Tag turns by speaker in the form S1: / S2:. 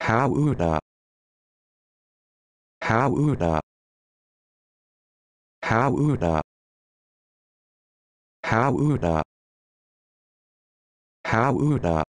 S1: Howdah. Howdah. Howdah. Howdah. Howdah.